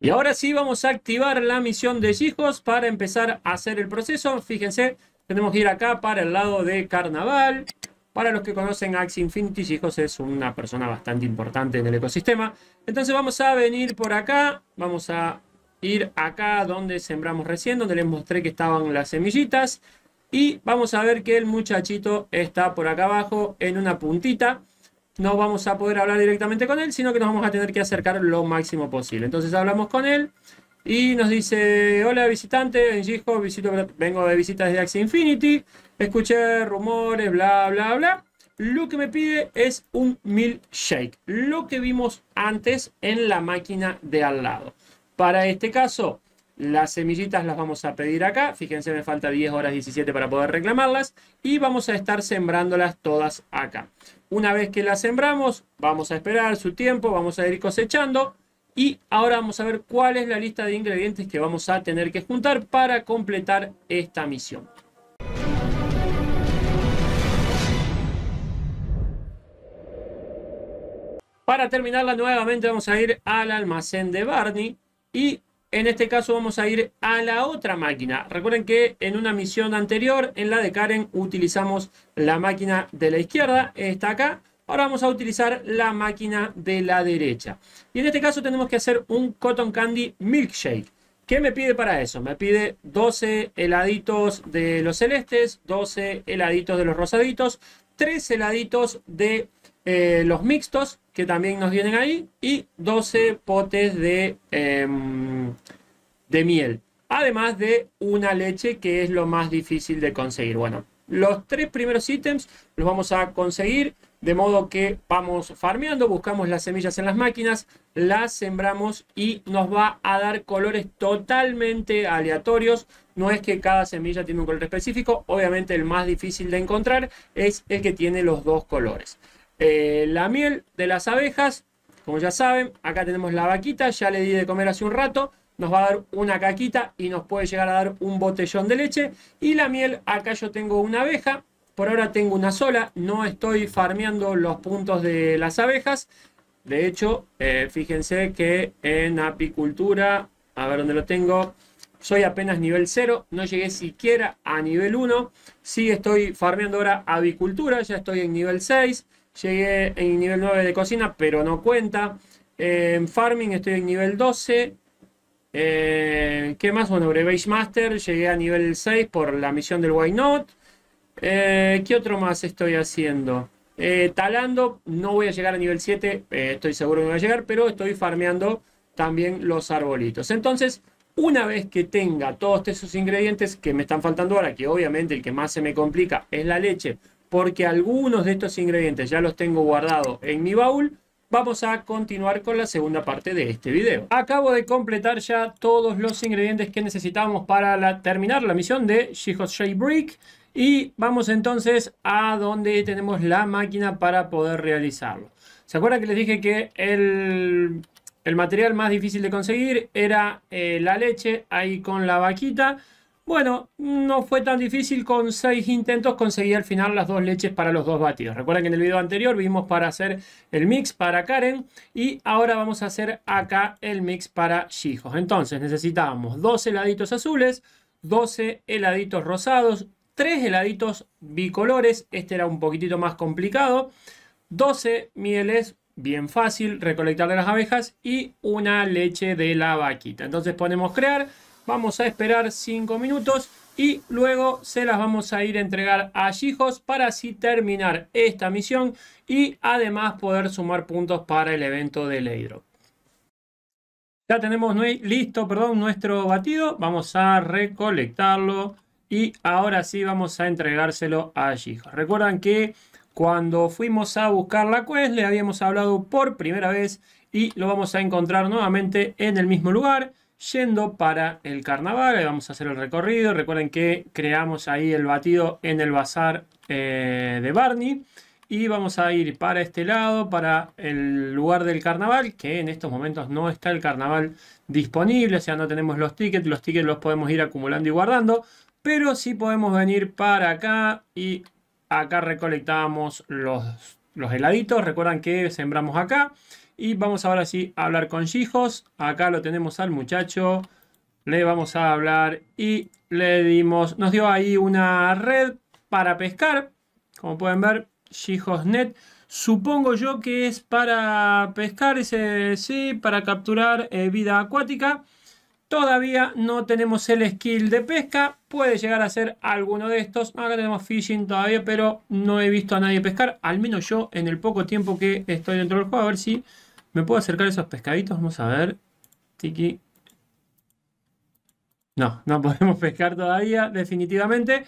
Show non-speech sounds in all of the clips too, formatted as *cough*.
Y ahora sí vamos a activar la misión de Gijos para empezar a hacer el proceso. Fíjense, tenemos que ir acá para el lado de Carnaval. Para los que conocen Axe Infinity, Gijos es una persona bastante importante en el ecosistema. Entonces vamos a venir por acá, vamos a ir acá donde sembramos recién, donde les mostré que estaban las semillitas. Y vamos a ver que el muchachito está por acá abajo en una puntita no vamos a poder hablar directamente con él, sino que nos vamos a tener que acercar lo máximo posible. Entonces hablamos con él y nos dice, hola visitante, visito, vengo de visitas de Axie Infinity, escuché rumores, bla, bla, bla. Lo que me pide es un milkshake, lo que vimos antes en la máquina de al lado. Para este caso, las semillitas las vamos a pedir acá. Fíjense, me falta 10 horas 17 para poder reclamarlas. Y vamos a estar sembrándolas todas acá. Una vez que las sembramos, vamos a esperar su tiempo, vamos a ir cosechando. Y ahora vamos a ver cuál es la lista de ingredientes que vamos a tener que juntar para completar esta misión. Para terminarla nuevamente vamos a ir al almacén de Barney y en este caso vamos a ir a la otra máquina. Recuerden que en una misión anterior, en la de Karen, utilizamos la máquina de la izquierda, está acá. Ahora vamos a utilizar la máquina de la derecha. Y en este caso tenemos que hacer un Cotton Candy Milkshake. ¿Qué me pide para eso? Me pide 12 heladitos de los celestes, 12 heladitos de los rosaditos, 3 heladitos de eh, los mixtos, que también nos vienen ahí, y 12 potes de, em, de miel. Además de una leche que es lo más difícil de conseguir. Bueno, los tres primeros ítems los vamos a conseguir de modo que vamos farmeando, buscamos las semillas en las máquinas, las sembramos y nos va a dar colores totalmente aleatorios. No es que cada semilla tiene un color específico, obviamente el más difícil de encontrar es el que tiene los dos colores. Eh, la miel de las abejas, como ya saben, acá tenemos la vaquita, ya le di de comer hace un rato, nos va a dar una caquita y nos puede llegar a dar un botellón de leche. Y la miel, acá yo tengo una abeja, por ahora tengo una sola, no estoy farmeando los puntos de las abejas. De hecho, eh, fíjense que en apicultura, a ver dónde lo tengo, soy apenas nivel 0, no llegué siquiera a nivel 1. Sí estoy farmeando ahora avicultura, ya estoy en nivel 6. Llegué en nivel 9 de cocina, pero no cuenta. En farming estoy en nivel 12. Eh, ¿Qué más? Bueno, Brevage Master. Llegué a nivel 6 por la misión del Why Not. Eh, ¿Qué otro más estoy haciendo? Eh, talando, no voy a llegar a nivel 7, estoy seguro que no voy a llegar, pero estoy farmeando también los arbolitos. Entonces, una vez que tenga todos esos ingredientes que me están faltando ahora, que obviamente el que más se me complica es la leche, porque algunos de estos ingredientes ya los tengo guardados en mi baúl, vamos a continuar con la segunda parte de este video. Acabo de completar ya todos los ingredientes que necesitábamos para terminar la misión de Shihosei Brick y vamos entonces a donde tenemos la máquina para poder realizarlo. ¿Se acuerdan que les dije que el, material más difícil de conseguir era eh, la leche ahí con la vaquita? Bueno, no fue tan difícil con seis intentos conseguir al final las dos leches para los dos batidos. Recuerden que en el video anterior vimos para hacer el mix para Karen y ahora vamos a hacer acá el mix para Chijos. Entonces necesitábamos 12 heladitos azules, 12 heladitos rosados, 3 heladitos bicolores, este era un poquitito más complicado, 12 mieles bien fácil, recolectar de las abejas y una leche de la vaquita. Entonces ponemos crear Vamos a esperar 5 minutos y luego se las vamos a ir a entregar a Gijos para así terminar esta misión y además poder sumar puntos para el evento del airdrop. Ya tenemos listo nuestro batido, vamos a recolectarlo y ahora sí vamos a entregárselo a Gijos. Recuerdan que cuando fuimos a buscar la quest le habíamos hablado por primera vez y lo vamos a encontrar nuevamente en el mismo lugar yendo para el carnaval. Ahí vamos a hacer el recorrido. Recuerden que creamos ahí el batido en el bazar eh, de Barney. Y vamos a ir para este lado, para el lugar del carnaval, que en estos momentos no está el carnaval disponible, o sea, no tenemos los tickets, los tickets los podemos ir acumulando y guardando, pero sí podemos venir para acá y acá recolectamos los los heladitos. Recuerdan que sembramos acá. Y vamos ahora sí a hablar con Gijos. Acá lo tenemos al muchacho. Le vamos a hablar y le dimos... Nos dio ahí una red para pescar. Como pueden ver, Gijosnet. Supongo yo que es para pescar, ese, sí, para capturar eh, vida acuática. Todavía no tenemos el skill de pesca. Puede llegar a ser alguno de estos. Acá tenemos fishing todavía, pero no he visto a nadie pescar. Al menos yo en el poco tiempo que estoy dentro del juego. A ver si me puedo acercar a esos pescaditos. Vamos a ver. Tiki. No, no *laughs* podemos pescar todavía, definitivamente.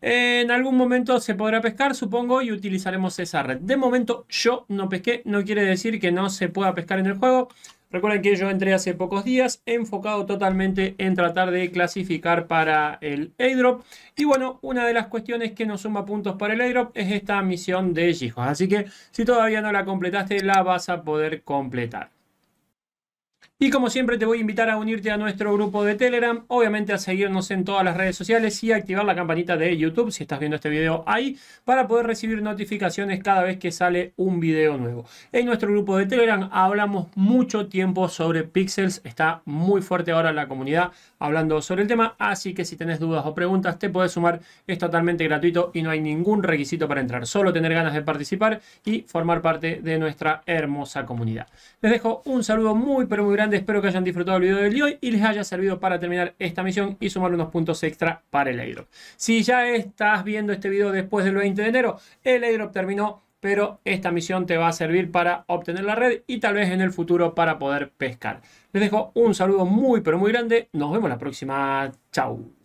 En algún momento se podrá pescar, supongo, y utilizaremos esa red. De momento yo no pesqué, no quiere decir que no se pueda pescar en el juego. Recuerden que yo entré hace pocos días enfocado totalmente en tratar de clasificar para el airdrop. Y bueno, una de las cuestiones que nos suma puntos para el airdrop es esta misión de Gijos. Así que si todavía no la completaste, la vas a poder completar. Y como siempre te voy a invitar a unirte a nuestro grupo de Telegram, obviamente a seguirnos en todas las redes sociales y a activar la campanita de YouTube si estás viendo este video ahí para poder recibir notificaciones cada vez que sale un video nuevo. En nuestro grupo de Telegram hablamos mucho tiempo sobre pixels, está muy fuerte ahora la comunidad hablando sobre el tema, así que si tenés dudas o preguntas te puedes sumar, es totalmente gratuito y no hay ningún requisito para entrar, solo tener ganas de participar y formar parte de nuestra hermosa comunidad. Les dejo un saludo muy pero muy grande espero que hayan disfrutado el video del día hoy y les haya servido para terminar esta misión y sumar unos puntos extra para el airdrop. Si ya estás viendo este video después del 20 de enero, el airdrop terminó pero esta misión te va a servir para obtener la red y tal vez en el futuro para poder pescar. Les dejo un saludo muy pero muy grande, nos vemos la próxima, chau